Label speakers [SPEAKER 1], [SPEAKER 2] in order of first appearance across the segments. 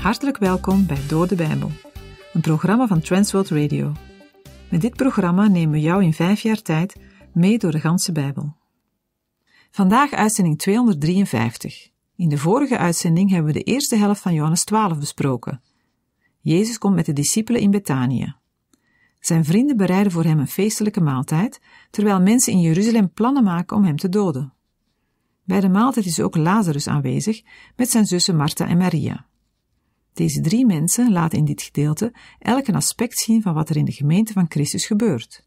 [SPEAKER 1] Hartelijk welkom bij Door de Bijbel, een programma van Transworld Radio. Met dit programma nemen we jou in vijf jaar tijd mee door de ganse Bijbel. Vandaag uitzending 253. In de vorige uitzending hebben we de eerste helft van Johannes 12 besproken. Jezus komt met de discipelen in Betanië. Zijn vrienden bereiden voor hem een feestelijke maaltijd, terwijl mensen in Jeruzalem plannen maken om hem te doden. Bij de maaltijd is ook Lazarus aanwezig met zijn zussen Martha en Maria. Deze drie mensen laten in dit gedeelte elk een aspect zien van wat er in de gemeente van Christus gebeurt.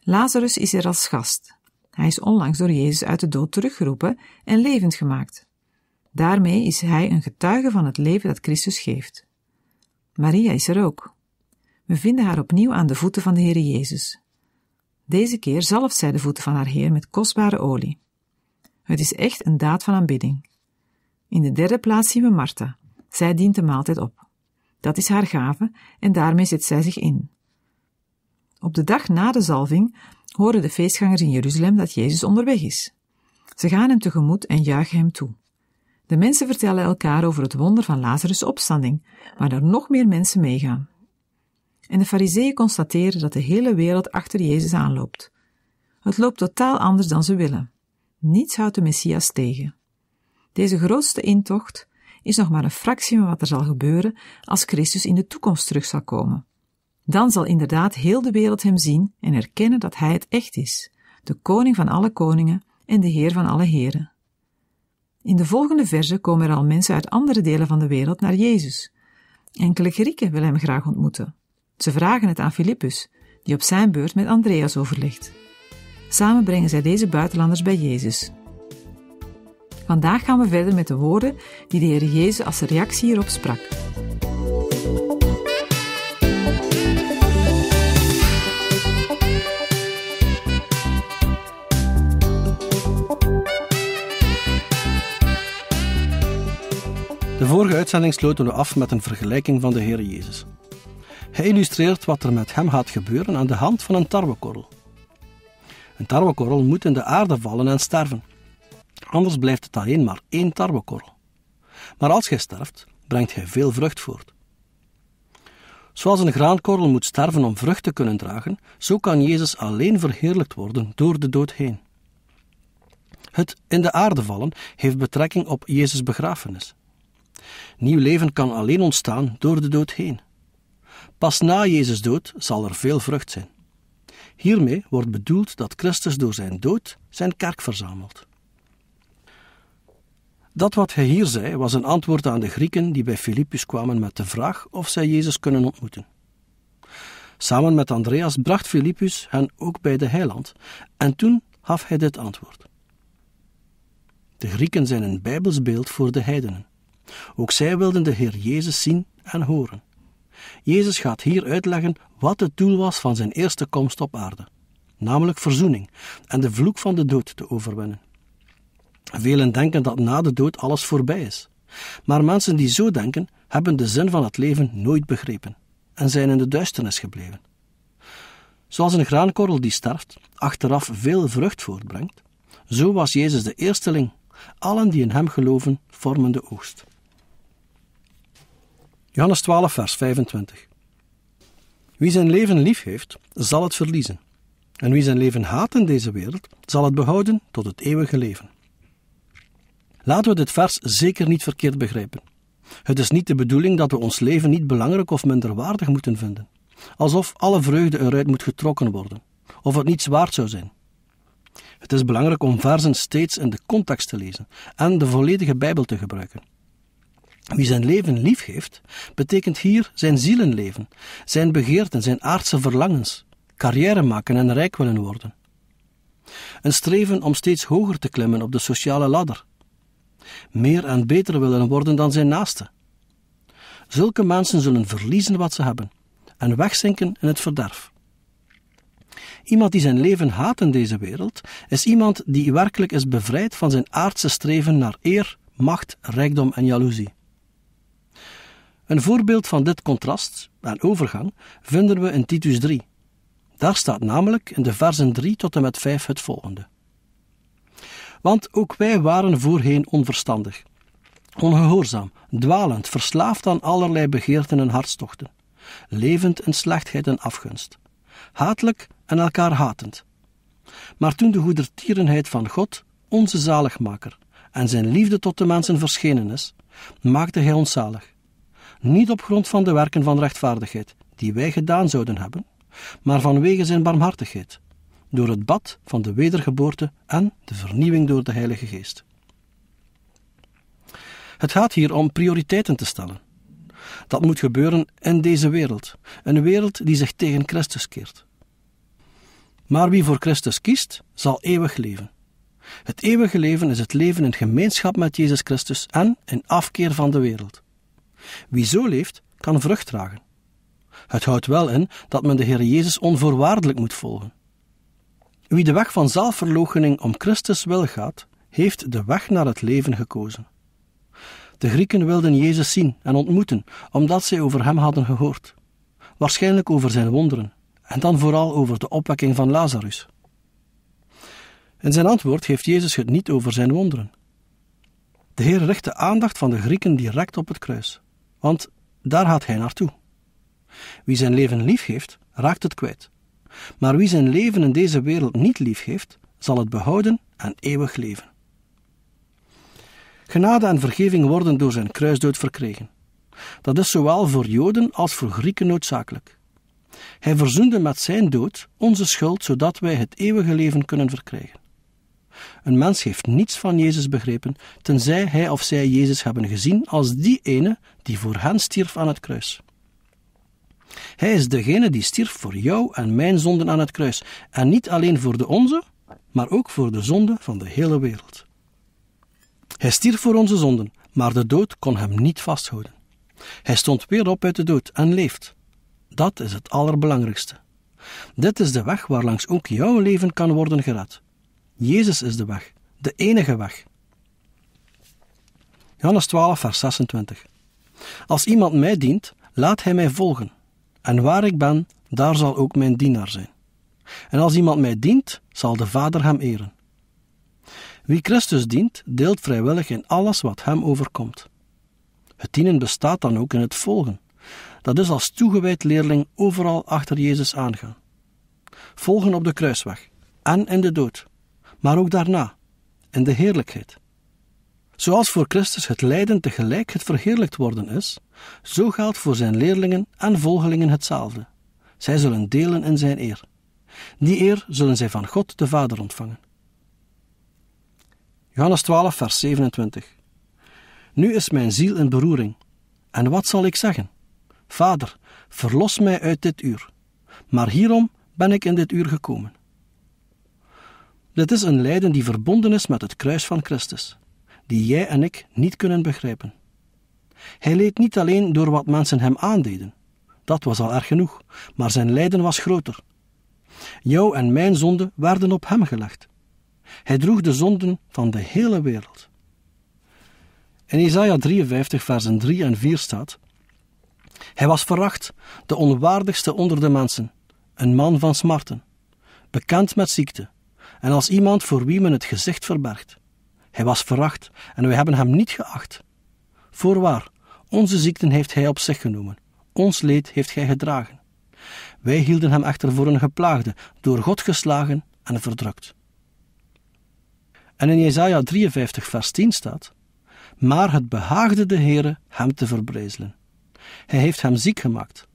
[SPEAKER 1] Lazarus is er als gast. Hij is onlangs door Jezus uit de dood teruggeroepen en levend gemaakt. Daarmee is hij een getuige van het leven dat Christus geeft. Maria is er ook. We vinden haar opnieuw aan de voeten van de Heer Jezus. Deze keer zalft zij de voeten van haar Heer met kostbare olie. Het is echt een daad van aanbidding. In de derde plaats zien we Martha. Zij dient de maaltijd op. Dat is haar gave en daarmee zet zij zich in. Op de dag na de zalving horen de feestgangers in Jeruzalem dat Jezus onderweg is. Ze gaan hem tegemoet en juichen hem toe. De mensen vertellen elkaar over het wonder van Lazarus' opstanding, waar er nog meer mensen meegaan. En de fariseeën constateren dat de hele wereld achter Jezus aanloopt. Het loopt totaal anders dan ze willen. Niets houdt de Messias tegen. Deze grootste intocht is nog maar een fractie van wat er zal gebeuren als Christus in de toekomst terug zal komen. Dan zal inderdaad heel de wereld hem zien en erkennen dat hij het echt is, de koning van alle koningen en de heer van alle heren. In de volgende verse komen er al mensen uit andere delen van de wereld naar Jezus. Enkele Grieken willen hem graag ontmoeten. Ze vragen het aan Filippus, die op zijn beurt met Andreas overlegt. Samen brengen zij deze buitenlanders bij Jezus. Vandaag gaan we verder met de woorden die de Heer Jezus als reactie hierop sprak.
[SPEAKER 2] De vorige uitzending sloten we af met een vergelijking van de Heer Jezus. Hij illustreert wat er met hem gaat gebeuren aan de hand van een tarwekorrel. Een tarwekorrel moet in de aarde vallen en sterven. Anders blijft het alleen maar één tarwekorrel. Maar als gij sterft, brengt gij veel vrucht voort. Zoals een graankorrel moet sterven om vrucht te kunnen dragen, zo kan Jezus alleen verheerlijkt worden door de dood heen. Het in de aarde vallen heeft betrekking op Jezus' begrafenis. Nieuw leven kan alleen ontstaan door de dood heen. Pas na Jezus' dood zal er veel vrucht zijn. Hiermee wordt bedoeld dat Christus door zijn dood zijn kerk verzamelt. Dat wat hij hier zei was een antwoord aan de Grieken die bij Filippus kwamen met de vraag of zij Jezus kunnen ontmoeten. Samen met Andreas bracht Filippus hen ook bij de heiland en toen gaf hij dit antwoord. De Grieken zijn een Bijbelsbeeld voor de heidenen. Ook zij wilden de Heer Jezus zien en horen. Jezus gaat hier uitleggen wat het doel was van zijn eerste komst op aarde, namelijk verzoening en de vloek van de dood te overwinnen. Velen denken dat na de dood alles voorbij is, maar mensen die zo denken hebben de zin van het leven nooit begrepen en zijn in de duisternis gebleven. Zoals een graankorrel die sterft, achteraf veel vrucht voortbrengt, zo was Jezus de eersteling. Allen die in hem geloven, vormen de oogst. Johannes 12, vers 25. Wie zijn leven lief heeft, zal het verliezen. En wie zijn leven haat in deze wereld, zal het behouden tot het eeuwige leven. Laten we dit vers zeker niet verkeerd begrijpen. Het is niet de bedoeling dat we ons leven niet belangrijk of minderwaardig moeten vinden, alsof alle vreugde eruit moet getrokken worden, of het niets waard zou zijn. Het is belangrijk om versen steeds in de context te lezen en de volledige Bijbel te gebruiken. Wie zijn leven liefgeeft, betekent hier zijn zielenleven, zijn begeerten, zijn aardse verlangens, carrière maken en rijk willen worden. Een streven om steeds hoger te klimmen op de sociale ladder. Meer en beter willen worden dan zijn naaste. Zulke mensen zullen verliezen wat ze hebben en wegzinken in het verderf. Iemand die zijn leven haat in deze wereld, is iemand die werkelijk is bevrijd van zijn aardse streven naar eer, macht, rijkdom en jaloezie. Een voorbeeld van dit contrast en overgang vinden we in Titus 3. Daar staat namelijk in de versen 3 tot en met 5 het volgende. Want ook wij waren voorheen onverstandig, ongehoorzaam, dwalend, verslaafd aan allerlei begeerten en hartstochten, levend in slechtheid en afgunst, hatelijk en elkaar hatend. Maar toen de goedertierenheid van God, onze zaligmaker, en zijn liefde tot de mensen verschenen is, maakte hij ons zalig niet op grond van de werken van rechtvaardigheid, die wij gedaan zouden hebben, maar vanwege zijn barmhartigheid, door het bad van de wedergeboorte en de vernieuwing door de Heilige Geest. Het gaat hier om prioriteiten te stellen. Dat moet gebeuren in deze wereld, een wereld die zich tegen Christus keert. Maar wie voor Christus kiest, zal eeuwig leven. Het eeuwige leven is het leven in gemeenschap met Jezus Christus en in afkeer van de wereld. Wie zo leeft, kan vrucht dragen. Het houdt wel in dat men de Heer Jezus onvoorwaardelijk moet volgen. Wie de weg van zelfverloochening om Christus wil gaat, heeft de weg naar het leven gekozen. De Grieken wilden Jezus zien en ontmoeten, omdat zij over hem hadden gehoord. Waarschijnlijk over zijn wonderen, en dan vooral over de opwekking van Lazarus. In zijn antwoord heeft Jezus het niet over zijn wonderen. De Heer richt de aandacht van de Grieken direct op het kruis want daar gaat hij naartoe. Wie zijn leven lief heeft, raakt het kwijt. Maar wie zijn leven in deze wereld niet lief heeft, zal het behouden en eeuwig leven. Genade en vergeving worden door zijn kruisdood verkregen. Dat is zowel voor Joden als voor Grieken noodzakelijk. Hij verzoende met zijn dood onze schuld, zodat wij het eeuwige leven kunnen verkrijgen. Een mens heeft niets van Jezus begrepen, tenzij hij of zij Jezus hebben gezien als die ene die voor hen stierf aan het kruis. Hij is degene die stierf voor jou en mijn zonden aan het kruis, en niet alleen voor de onze, maar ook voor de zonden van de hele wereld. Hij stierf voor onze zonden, maar de dood kon hem niet vasthouden. Hij stond weer op uit de dood en leeft. Dat is het allerbelangrijkste. Dit is de weg waarlangs ook jouw leven kan worden gered. Jezus is de weg, de enige weg. Johannes 12, vers 26. Als iemand mij dient, laat hij mij volgen. En waar ik ben, daar zal ook mijn dienaar zijn. En als iemand mij dient, zal de Vader hem eren. Wie Christus dient, deelt vrijwillig in alles wat hem overkomt. Het dienen bestaat dan ook in het volgen. Dat is als toegewijd leerling overal achter Jezus aangaan. Volgen op de kruisweg en in de dood, maar ook daarna, in de heerlijkheid. Zoals voor Christus het lijden tegelijk het verheerlijkt worden is, zo geldt voor zijn leerlingen en volgelingen hetzelfde. Zij zullen delen in zijn eer. Die eer zullen zij van God de Vader ontvangen. Johannes 12, vers 27. Nu is mijn ziel in beroering. En wat zal ik zeggen? Vader, verlos mij uit dit uur. Maar hierom ben ik in dit uur gekomen. Dit is een lijden die verbonden is met het kruis van Christus, die jij en ik niet kunnen begrijpen. Hij leed niet alleen door wat mensen hem aandeden, dat was al erg genoeg, maar zijn lijden was groter. Jouw en mijn zonden werden op hem gelegd. Hij droeg de zonden van de hele wereld. In Isaiah 53, versen 3 en 4 staat: Hij was veracht, de onwaardigste onder de mensen, een man van smarten, bekend met ziekte en als iemand voor wie men het gezicht verbergt. Hij was veracht en wij hebben hem niet geacht. Voorwaar, onze ziekten heeft hij op zich genomen, ons leed heeft hij gedragen. Wij hielden hem echter voor een geplaagde, door God geslagen en verdrukt. En in Jesaja 53, vers 10 staat: Maar het behaagde de Heere hem te verbrezelen. Hij heeft hem ziek gemaakt.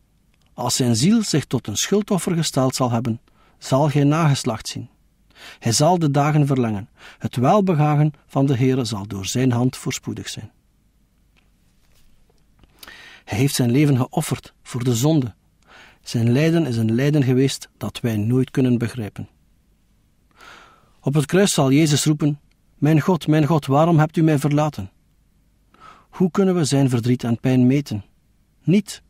[SPEAKER 2] Als zijn ziel zich tot een schuldoffer gesteld zal hebben, zal gij nageslacht zien. Hij zal de dagen verlengen. Het welbehagen van de Heere zal door zijn hand voorspoedig zijn. Hij heeft zijn leven geofferd voor de zonde. Zijn lijden is een lijden geweest dat wij nooit kunnen begrijpen. Op het kruis zal Jezus roepen: Mijn God, mijn God, waarom hebt u mij verlaten? Hoe kunnen we zijn verdriet en pijn meten? Niet.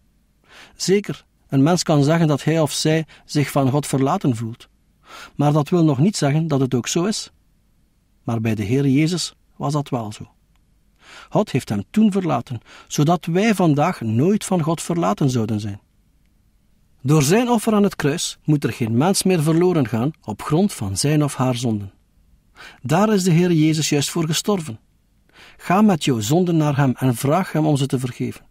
[SPEAKER 2] Zeker, een mens kan zeggen dat hij of zij zich van God verlaten voelt, maar dat wil nog niet zeggen dat het ook zo is. Maar bij de Heer Jezus was dat wel zo. God heeft hem toen verlaten, zodat wij vandaag nooit van God verlaten zouden zijn. Door zijn offer aan het kruis moet er geen mens meer verloren gaan op grond van zijn of haar zonden. Daar is de Heer Jezus juist voor gestorven. Ga met jouw zonden naar Hem en vraag Hem om ze te vergeven.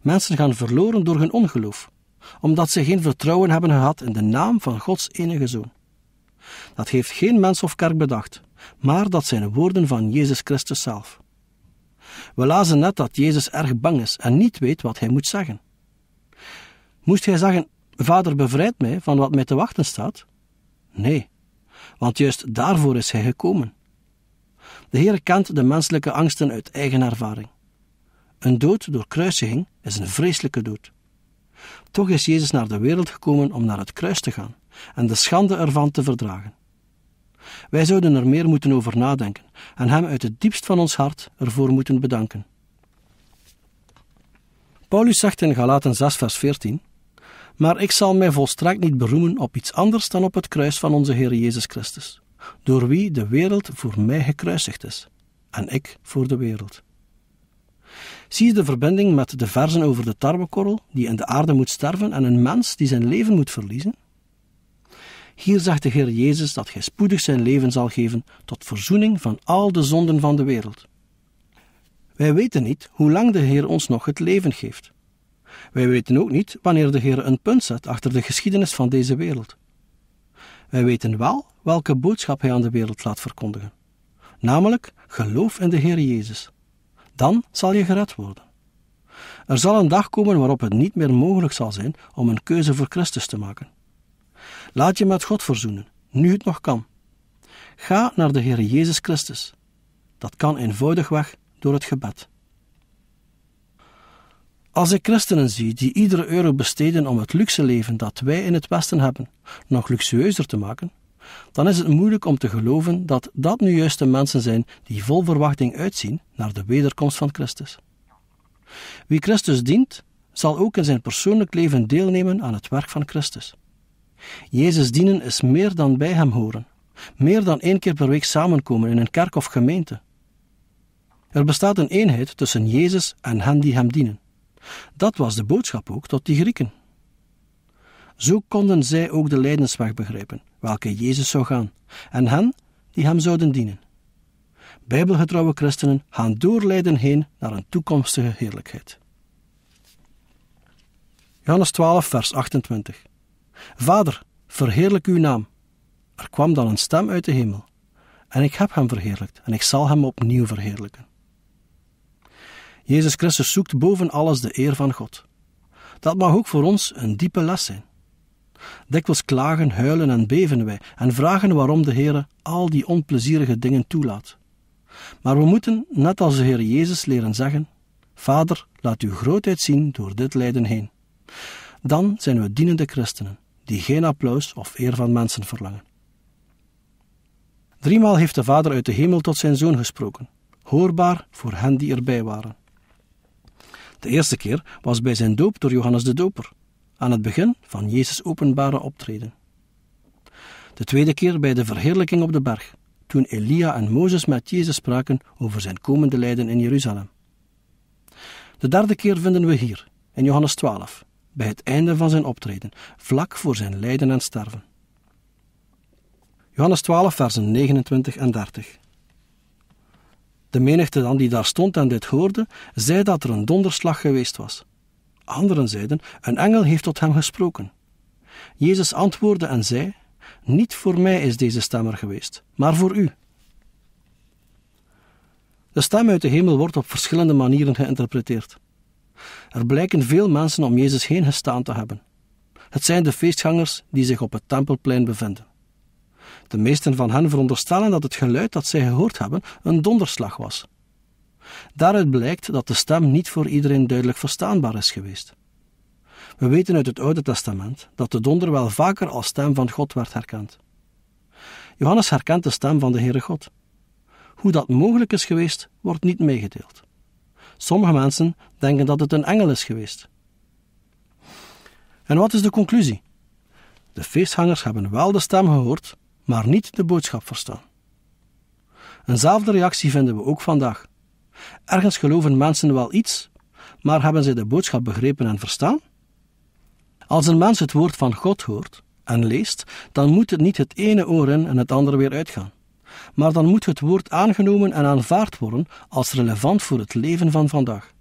[SPEAKER 2] Mensen gaan verloren door hun ongeloof, omdat ze geen vertrouwen hebben gehad in de naam van Gods enige Zoon. Dat heeft geen mens of kerk bedacht, maar dat zijn woorden van Jezus Christus zelf. We lazen net dat Jezus erg bang is en niet weet wat hij moet zeggen. Moest hij zeggen: Vader, bevrijd mij van wat mij te wachten staat? Nee, want juist daarvoor is hij gekomen. De Heer kent de menselijke angsten uit eigen ervaring. Een dood door kruisiging is een vreselijke dood. Toch is Jezus naar de wereld gekomen om naar het kruis te gaan en de schande ervan te verdragen. Wij zouden er meer moeten over nadenken en Hem uit het diepst van ons hart ervoor moeten bedanken. Paulus zegt in Galaten 6, vers 14: Maar ik zal mij volstrekt niet beroemen op iets anders dan op het kruis van onze Heer Jezus Christus, door wie de wereld voor mij gekruisigd is en ik voor de wereld. Zie je de verbinding met de verzen over de tarwekorrel die in de aarde moet sterven en een mens die zijn leven moet verliezen? Hier zegt de Heer Jezus dat Hij spoedig zijn leven zal geven tot verzoening van al de zonden van de wereld. Wij weten niet hoe lang de Heer ons nog het leven geeft. Wij weten ook niet wanneer de Heer een punt zet achter de geschiedenis van deze wereld. Wij weten wel welke boodschap Hij aan de wereld laat verkondigen, namelijk geloof in de Heer Jezus. Dan zal je gered worden. Er zal een dag komen waarop het niet meer mogelijk zal zijn om een keuze voor Christus te maken. Laat je met God verzoenen, nu het nog kan. Ga naar de Heer Jezus Christus. Dat kan eenvoudigweg door het gebed. Als ik christenen zie die iedere euro besteden om het luxe leven dat wij in het Westen hebben nog luxueuzer te maken, dan is het moeilijk om te geloven dat dat nu juist de mensen zijn die vol verwachting uitzien naar de wederkomst van Christus. Wie Christus dient, zal ook in zijn persoonlijk leven deelnemen aan het werk van Christus. Jezus dienen is meer dan bij hem horen, meer dan één keer per week samenkomen in een kerk of gemeente. Er bestaat een eenheid tussen Jezus en hen die hem dienen. Dat was de boodschap ook tot die Grieken. Zo konden zij ook de lijdensweg begrijpen, welke Jezus zou gaan, en hen die hem zouden dienen. Bijbelgetrouwe christenen gaan door lijden heen naar een toekomstige heerlijkheid. Johannes 12, vers 28. Vader, verheerlijk uw naam. Er kwam dan een stem uit de hemel. En ik heb hem verheerlijkt, en ik zal hem opnieuw verheerlijken. Jezus Christus zoekt boven alles de eer van God. Dat mag ook voor ons een diepe les zijn. Dikwijls klagen, huilen en beven wij en vragen waarom de Heere al die onplezierige dingen toelaat. Maar we moeten, net als de Heer Jezus, leren zeggen: Vader, laat uw grootheid zien door dit lijden heen. Dan zijn we dienende christenen, die geen applaus of eer van mensen verlangen. Driemaal heeft de Vader uit de hemel tot zijn zoon gesproken, hoorbaar voor hen die erbij waren. De eerste keer was bij zijn doop door Johannes de Doper aan het begin van Jezus' openbare optreden. De tweede keer bij de verheerlijking op de berg, toen Elia en Mozes met Jezus spraken over zijn komende lijden in Jeruzalem. De derde keer vinden we hier, in Johannes 12, bij het einde van zijn optreden, vlak voor zijn lijden en sterven. Johannes 12, versen 29 en 30. De menigte dan die daar stond en dit hoorde, zei dat er een donderslag geweest was. Anderen zeiden: Een engel heeft tot hem gesproken. Jezus antwoordde en zei: Niet voor mij is deze stem er geweest, maar voor u. De stem uit de hemel wordt op verschillende manieren geïnterpreteerd. Er blijken veel mensen om Jezus heen gestaan te hebben. Het zijn de feestgangers die zich op het tempelplein bevinden. De meesten van hen veronderstellen dat het geluid dat zij gehoord hebben een donderslag was. Daaruit blijkt dat de stem niet voor iedereen duidelijk verstaanbaar is geweest. We weten uit het Oude Testament dat de donder wel vaker als stem van God werd herkend. Johannes herkent de stem van de Heere God. Hoe dat mogelijk is geweest, wordt niet meegedeeld. Sommige mensen denken dat het een engel is geweest. En wat is de conclusie? De feesthangers hebben wel de stem gehoord, maar niet de boodschap verstaan. Eenzelfde reactie vinden we ook vandaag. Ergens geloven mensen wel iets, maar hebben zij de boodschap begrepen en verstaan? Als een mens het woord van God hoort en leest, dan moet het niet het ene oor in en het andere weer uitgaan. Maar dan moet het woord aangenomen en aanvaard worden als relevant voor het leven van vandaag.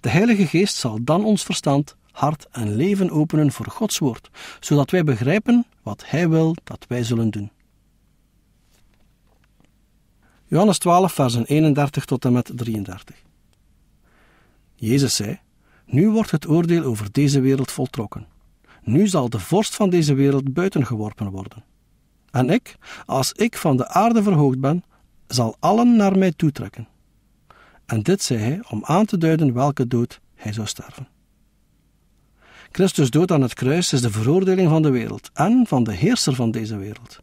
[SPEAKER 2] De Heilige Geest zal dan ons verstand, hart en leven openen voor Gods woord, zodat wij begrijpen wat Hij wil dat wij zullen doen. Johannes 12, versen 31 tot en met 33. Jezus zei: Nu wordt het oordeel over deze wereld voltrokken. Nu zal de vorst van deze wereld buiten geworpen worden. En ik, als ik van de aarde verhoogd ben, zal allen naar mij toetrekken. En dit zei hij om aan te duiden welke dood hij zou sterven. Christus dood aan het kruis is de veroordeling van de wereld en van de heerser van deze wereld,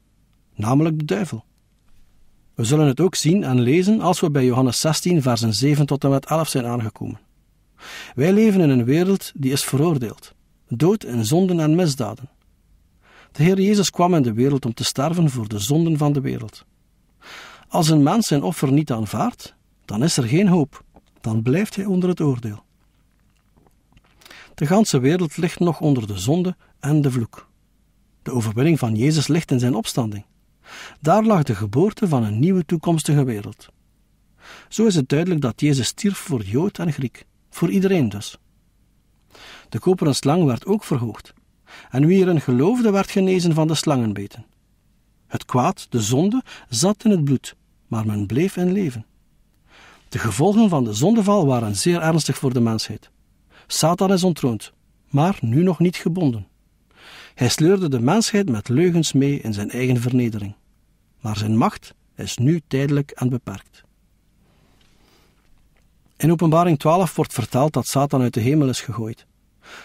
[SPEAKER 2] namelijk de duivel. We zullen het ook zien en lezen als we bij Johannes 16, versen 7 tot en met 11 zijn aangekomen. Wij leven in een wereld die is veroordeeld, dood in zonden en misdaden. De Heer Jezus kwam in de wereld om te sterven voor de zonden van de wereld. Als een mens zijn offer niet aanvaardt, dan is er geen hoop, dan blijft hij onder het oordeel. De ganse wereld ligt nog onder de zonde en de vloek. De overwinning van Jezus ligt in zijn opstanding. Daar lag de geboorte van een nieuwe toekomstige wereld. Zo is het duidelijk dat Jezus stierf voor Jood en Griek, voor iedereen dus. De koperen slang werd ook verhoogd, en wie erin geloofde werd genezen van de slangenbeten. Het kwaad, de zonde, zat in het bloed, maar men bleef in leven. De gevolgen van de zondeval waren zeer ernstig voor de mensheid. Satan is ontroond, maar nu nog niet gebonden. Hij sleurde de mensheid met leugens mee in zijn eigen vernedering. Maar zijn macht is nu tijdelijk en beperkt. In Openbaring 12 wordt verteld dat Satan uit de hemel is gegooid.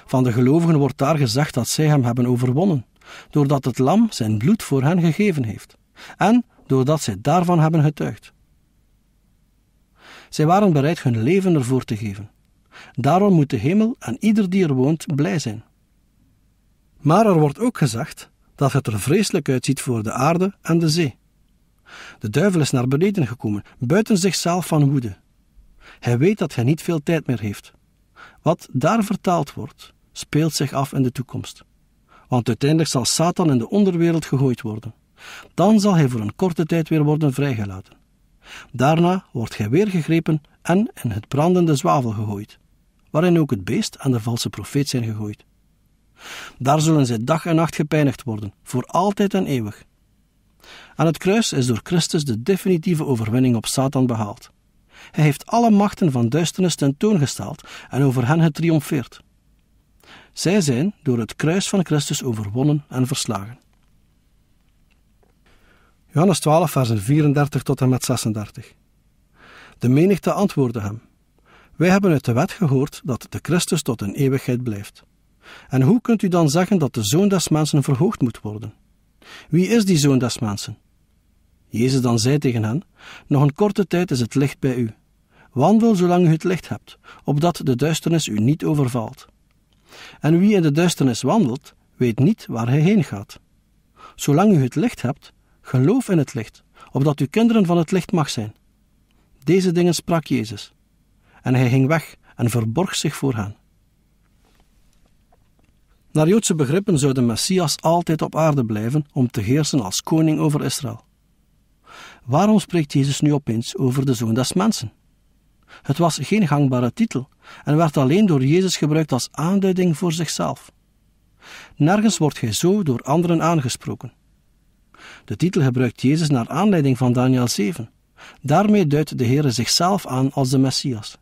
[SPEAKER 2] Van de gelovigen wordt daar gezegd dat zij hem hebben overwonnen, doordat het lam zijn bloed voor hen gegeven heeft, en doordat zij daarvan hebben getuigd. Zij waren bereid hun leven ervoor te geven. Daarom moet de hemel en ieder die er woont blij zijn. Maar er wordt ook gezegd dat het er vreselijk uitziet voor de aarde en de zee. De duivel is naar beneden gekomen, buiten zichzelf van woede. Hij weet dat hij niet veel tijd meer heeft. Wat daar vertaald wordt, speelt zich af in de toekomst. Want uiteindelijk zal Satan in de onderwereld gegooid worden. Dan zal hij voor een korte tijd weer worden vrijgelaten. Daarna wordt hij weer gegrepen en in het brandende zwavel gegooid, waarin ook het beest en de valse profeet zijn gegooid. Daar zullen zij dag en nacht gepeinigd worden, voor altijd en eeuwig. Aan het kruis is door Christus de definitieve overwinning op Satan behaald. Hij heeft alle machten van duisternis tentoongesteld en over hen getriomfeerd. Zij zijn door het kruis van Christus overwonnen en verslagen. Johannes 12, versen 34 tot en met 36. De menigte antwoordde hem: Wij hebben uit de wet gehoord dat de Christus tot een eeuwigheid blijft. En hoe kunt u dan zeggen dat de zoon des mensen verhoogd moet worden? Wie is die zoon des mensen? Jezus dan zei tegen hen: Nog een korte tijd is het licht bij u. Wandel zolang u het licht hebt, opdat de duisternis u niet overvalt. En wie in de duisternis wandelt, weet niet waar hij heen gaat. Zolang u het licht hebt, geloof in het licht, opdat u kinderen van het licht mag zijn. Deze dingen sprak Jezus. En hij ging weg en verborg zich voor hen. Naar Joodse begrippen zou de Messias altijd op aarde blijven om te heersen als koning over Israël. Waarom spreekt Jezus nu opeens over de zoon des mensen? Het was geen gangbare titel en werd alleen door Jezus gebruikt als aanduiding voor zichzelf. Nergens wordt hij zo door anderen aangesproken. De titel gebruikt Jezus naar aanleiding van Daniel 7. Daarmee duidt de Heer zichzelf aan als de Messias.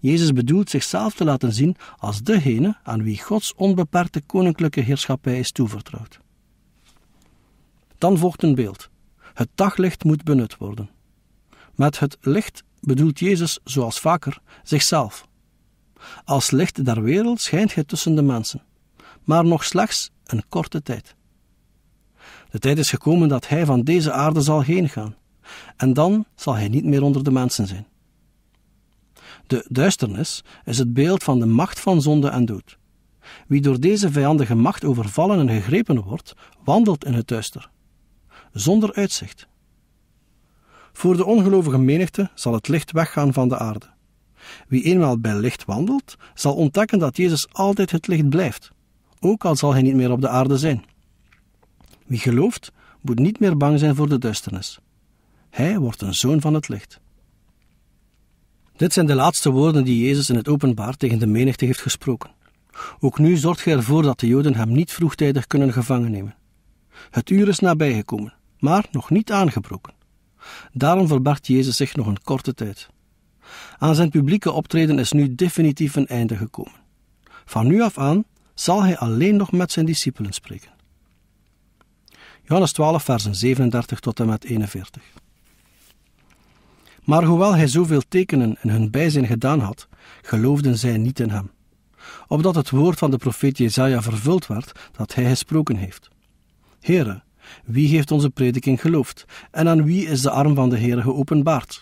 [SPEAKER 2] Jezus bedoelt zichzelf te laten zien als degene aan wie Gods onbeperkte koninklijke heerschappij is toevertrouwd. Dan volgt een beeld. Het daglicht moet benut worden. Met het licht bedoelt Jezus, zoals vaker, zichzelf. Als licht der wereld schijnt hij tussen de mensen, maar nog slechts een korte tijd. De tijd is gekomen dat hij van deze aarde zal heen gaan, en dan zal hij niet meer onder de mensen zijn. De duisternis is het beeld van de macht van zonde en dood. Wie door deze vijandige macht overvallen en gegrepen wordt, wandelt in het duister, zonder uitzicht. Voor de ongelovige menigte zal het licht weggaan van de aarde. Wie eenmaal bij licht wandelt, zal ontdekken dat Jezus altijd het licht blijft, ook al zal hij niet meer op de aarde zijn. Wie gelooft, moet niet meer bang zijn voor de duisternis. Hij wordt een zoon van het licht. Dit zijn de laatste woorden die Jezus in het openbaar tegen de menigte heeft gesproken. Ook nu zorgt gij ervoor dat de Joden hem niet vroegtijdig kunnen gevangen nemen. Het uur is nabijgekomen, maar nog niet aangebroken. Daarom verbergt Jezus zich nog een korte tijd. Aan zijn publieke optreden is nu definitief een einde gekomen. Van nu af aan zal hij alleen nog met zijn discipelen spreken. Johannes 12, versen 37 tot en met 41. Maar hoewel hij zoveel tekenen in hun bijzijn gedaan had, geloofden zij niet in hem. Opdat het woord van de profeet Jezaja vervuld werd dat hij gesproken heeft. Here, wie heeft onze prediking geloofd? En aan wie is de arm van de Here geopenbaard?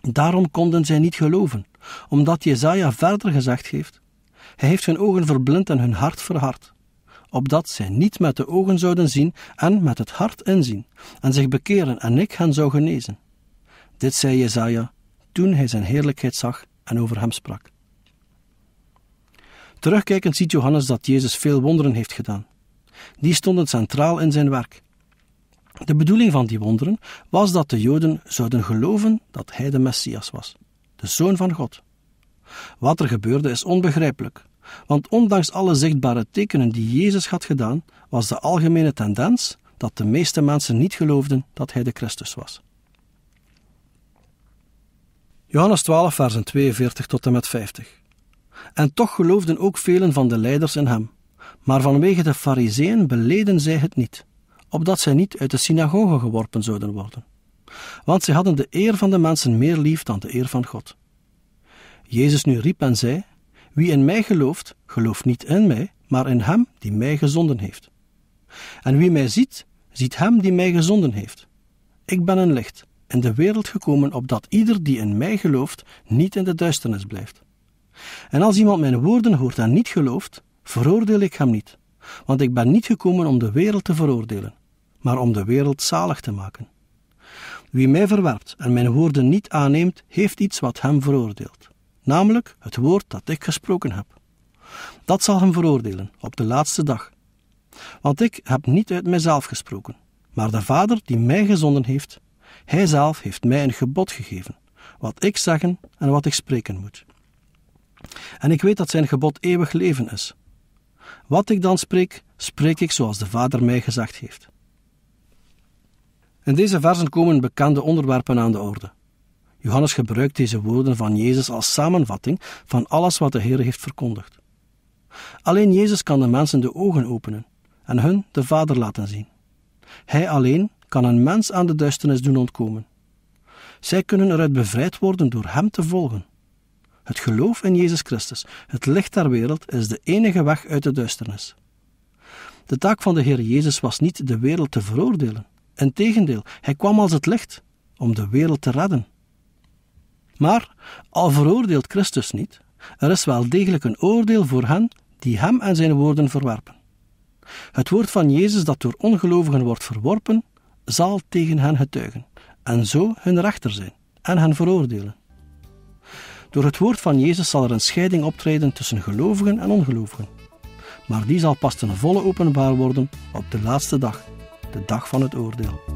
[SPEAKER 2] Daarom konden zij niet geloven, omdat Jezaja verder gezegd heeft: Hij heeft hun ogen verblind en hun hart verhard opdat zij niet met de ogen zouden zien en met het hart inzien, en zich bekeren en ik hen zou genezen. Dit zei Jezaja toen hij zijn heerlijkheid zag en over hem sprak. Terugkijkend ziet Johannes dat Jezus veel wonderen heeft gedaan. Die stonden centraal in zijn werk. De bedoeling van die wonderen was dat de Joden zouden geloven dat hij de Messias was, de Zoon van God. Wat er gebeurde is onbegrijpelijk, want ondanks alle zichtbare tekenen die Jezus had gedaan, was de algemene tendens dat de meeste mensen niet geloofden dat hij de Christus was. Johannes 12, versen 42 tot en met 50. En toch geloofden ook velen van de leiders in hem, maar vanwege de Fariseeën beleden zij het niet, opdat zij niet uit de synagoge geworpen zouden worden. Want zij hadden de eer van de mensen meer lief dan de eer van God. Jezus nu riep en zei: Wie in mij gelooft, gelooft niet in mij, maar in hem die mij gezonden heeft. En wie mij ziet, ziet hem die mij gezonden heeft. Ik ben een licht, in de wereld gekomen opdat ieder die in mij gelooft niet in de duisternis blijft. En als iemand mijn woorden hoort en niet gelooft, veroordeel ik hem niet, want ik ben niet gekomen om de wereld te veroordelen, maar om de wereld zalig te maken. Wie mij verwerpt en mijn woorden niet aanneemt, heeft iets wat hem veroordeelt, namelijk het woord dat ik gesproken heb. Dat zal hem veroordelen op de laatste dag. Want ik heb niet uit mijzelf gesproken, maar de Vader die mij gezonden heeft, hij zelf heeft mij een gebod gegeven, wat ik zeggen en wat ik spreken moet. En ik weet dat zijn gebod eeuwig leven is. Wat ik dan spreek, spreek ik zoals de Vader mij gezegd heeft. In deze versen komen bekende onderwerpen aan de orde. Johannes gebruikt deze woorden van Jezus als samenvatting van alles wat de Heer heeft verkondigd. Alleen Jezus kan de mensen de ogen openen en hun de Vader laten zien. Hij alleen kan een mens aan de duisternis doen ontkomen. Zij kunnen eruit bevrijd worden door Hem te volgen. Het geloof in Jezus Christus, het licht der wereld, is de enige weg uit de duisternis. De taak van de Heer Jezus was niet de wereld te veroordelen. Integendeel, Hij kwam als het licht om de wereld te redden. Maar al veroordeelt Christus niet, er is wel degelijk een oordeel voor hen die Hem en Zijn woorden verwerpen. Het woord van Jezus dat door ongelovigen wordt verworpen, zal tegen hen getuigen en zo hun rechter zijn en hen veroordelen. Door het woord van Jezus zal er een scheiding optreden tussen gelovigen en ongelovigen. Maar die zal pas ten volle openbaar worden op de laatste dag, de dag van het oordeel.